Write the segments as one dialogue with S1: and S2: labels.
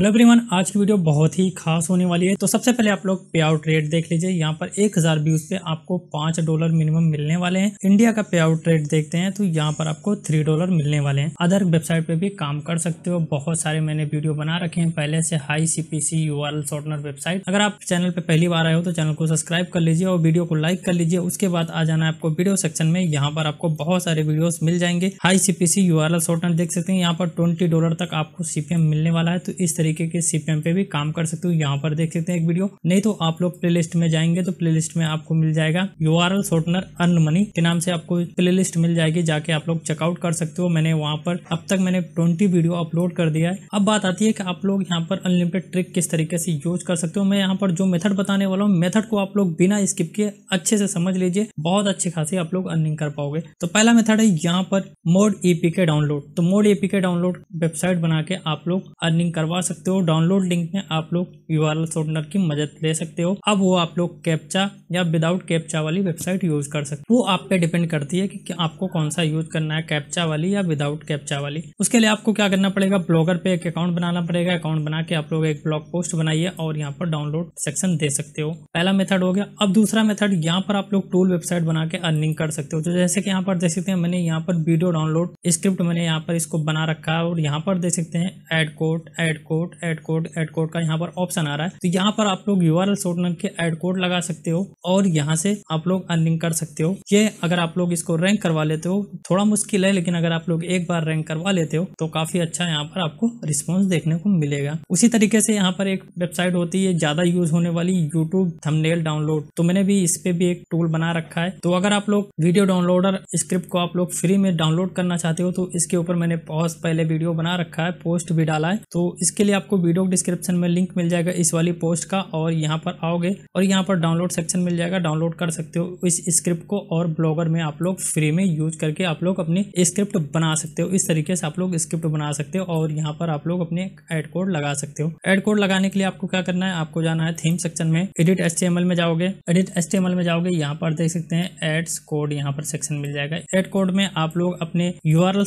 S1: hello everyone आज की video बहुत ही खास होने वाली है तो सबसे पहले आप लोग पे आउट रेट देख लीजिए यहाँ पर एक हज़ार व्यूज़ पे आपको पांच डॉलर मिनिमम मिलने वाले हैं इंडिया का पे आउट रेट देखते हैं तो यहाँ पर आपको थ्री डॉलर मिलने वाले हैं अदर वेबसाइट पे भी काम कर सकते हो बहुत सारे मैंने वीडियो बना रखे हैं पहले से high C P C U R shortener website अगर आप चैनल पर पहली बार आए हो तो चैनल को सब्सक्राइब कर लीजिए और वीडियो को लाइक कर लीजिए उसके बाद आ जाना है आपको वीडियो सेक्शन में यहाँ पर आपको बहुत सारे वीडियोज मिल जाएंगे high C P C U R shortener देख सकते हैं यहाँ पर ट्वेंटी डॉलर तक आपको सीपीएम मिलने वाला है तो इस तरीके तरीके के सीपीएम पे भी काम कर सकते हो यहाँ पर देख सकते हैं एक वीडियो नहीं तो आप लोग प्ले लिस्ट में जाएंगे तो प्ले लिस्ट में आपको मिल जाएगा U R L shortener earn money के नाम से आपको प्ले मिल जाएगी जाके आप लोग चेकआउट कर सकते हो मैंने वहाँ पर अब तक मैंने ट्वेंटी वीडियो अपलोड कर दिया है अब बात आती है की आप लोग यहाँ पर अनलिमिटेड ट्रिक किस तरीके से यूज कर सकते हो मैं यहाँ पर जो मेथड बताने वाला हूँ मेथड को आप लोग बिना स्किप किए अच्छे से समझ लीजिए बहुत अच्छे खासे आप लोग अर्निंग कर पाओगे तो पहला मेथड है यहाँ पर मोड ईपी के डाउनलोड तो mod E P download website बना के आप लोग अर्निंग करवा सकते सकते हो डाउनलोड लिंक में आप लोग यू आर शॉर्टनर की मदद ले सकते हो अब वो आप लोग कैप्चा या विदाउट कैप्चा वाली वेबसाइट यूज कर सकते हो वो आप पे डिपेंड करती है कि आपको कौन सा यूज करना है कैप्चा वाली या विदाउट कैप्चा वाली उसके लिए आपको क्या करना पड़ेगा ब्लॉगर पे एक अकाउंट बनाना पड़ेगा अकाउंट बना के आप लोग एक ब्लॉग पोस्ट बनाइए और यहाँ पर डाउनलोड सेक्शन दे सकते हो पहला मेथड हो गया अब दूसरा मेथड यहाँ पर आप लोग टूल वेबसाइट बना के अर्निंग कर सकते हो तो जैसे कि यहाँ पर देख सकते हैं मैंने यहाँ पर वीडियो डाउनलोड स्क्रिप्ट मैंने यहाँ पर इसको बना रखा है और यहाँ पर देख सकते हैं ad code ad code code ad code ad code का यहाँ पर ऑप्शन आ रहा है तो यहाँ पर आप लोग यू आर शॉर्टनर के एड कोड लगा सकते हो और यहाँ से आप लोग अर्निंग कर सकते हो ये अगर आप लोग इसको रैंक करवा लेते हो थोड़ा मुश्किल है लेकिन अगर आप लोग एक बार रैंक करवा लेते हो तो काफी अच्छा यहाँ पर आपको रिस्पॉन्स देखने को मिलेगा उसी तरीके से यहाँ पर एक वेबसाइट होती है ज्यादा यूज होने वाली यूट्यूब थमनेल डाउनलोड तो मैंने भी इस पे भी एक टूल बना रखा है तो अगर आप लोग वीडियो डाउनलोडर स्क्रिप्ट को आप लोग फ्री में डाउनलोड करना चाहते हो तो इसके ऊपर मैंने बहुत पहले वीडियो बना रखा है पोस्ट भी डाला है तो इसके लिए लिए आपको वीडियो डिस्क्रिप्शन में लिंक मिल जाएगा इस वाली पोस्ट का और यहाँ पर आओगे और यहाँ पर डाउनलोड सेक्शन मिल जाएगा डाउनलोड कर सकते हो इस स्क्रिप्ट को और ब्लॉगर में आप लोग फ्री में यूज करके आप लोग अपनी स्क्रिप्ट बना सकते हो इस तरीके से आप लोग स्क्रिप्ट बना सकते हो और यहाँ पर आप लोग अपने एड कोड लगा सकते हो एड कोड लगाने के लिए आपको क्या करना है आपको जाना है थीम सेक्शन में एडिट एस में जाओगे एडिट एस में जाओगे यहाँ पर देख सकते हैं एड्स कोड यहाँ पर सेक्शन मिल जाएगा एड कोड में आप लोग अपने यू आर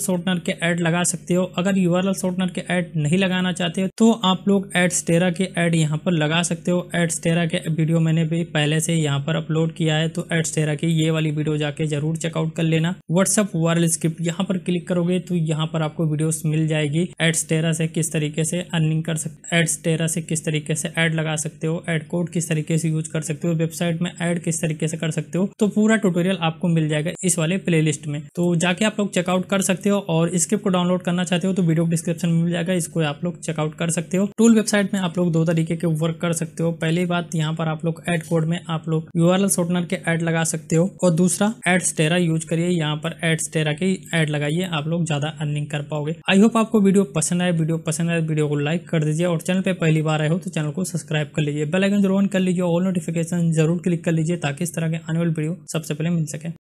S1: के एड लगा सकते हो अगर यू आर के एड नहीं लगाना चाहते हो तो आप लोग टेरा के एड यहाँ पर लगा सकते हो एड्स टेरा के वीडियो मैंने भी पहले से यहाँ पर अपलोड किया है तो एड्स टेरा की ये वाली वीडियो जाके जरूर चेकआउट कर लेना व्हाट्सअप वायरल स्क्रिप्ट यहाँ पर क्लिक करोगे तो यहाँ पर आपको वीडियो मिल जाएगी एड्सटेरा से किस तरीके से अर्निंग कर सकते एड्सटेरा से किस तरीके से एड लगा सकते हो एड कोड किस तरीके से यूज कर सकते हो वेबसाइट में एड किस तरीके से कर सकते हो तो पूरा टूटोरियल आपको मिल जाएगा इस वाले प्ले में तो जाके आप लोग चेकआउट कर सकते हो और स्क्रिप्ट को डाउनलोड करना चाहते हो तो वीडियो डिस्क्रिप्शन में मिल जाएगा इसको आप लोग चेकआउट कर सकते हो टूल वेबसाइट में आप लोग दो तरीके के वर्क कर सकते हो पहली बात यहाँ पर आप लोग एड कोड में आप लोग यूआरएल शॉर्टनर के एड लगा सकते हो और दूसरा एड्स टेरा यूज करिए यहाँ पर एड्स टेरा के एड लगाइए आप लोग ज्यादा अर्निंग कर पाओगे आई होप आपको वीडियो पसंद आए वीडियो पसंद आए वीडियो को लाइक कर दीजिए और चैनल पर पहली बार आए हो तो चैनल को सब्सक्राइब कर लीजिए बेलाइकन जरूर ऑन कर लीजिए ऑल नोटिफिकेशन जरूर क्लिक कर लीजिए ताकि इस तरह के आने वाली वीडियो सबसे पहले मिल सके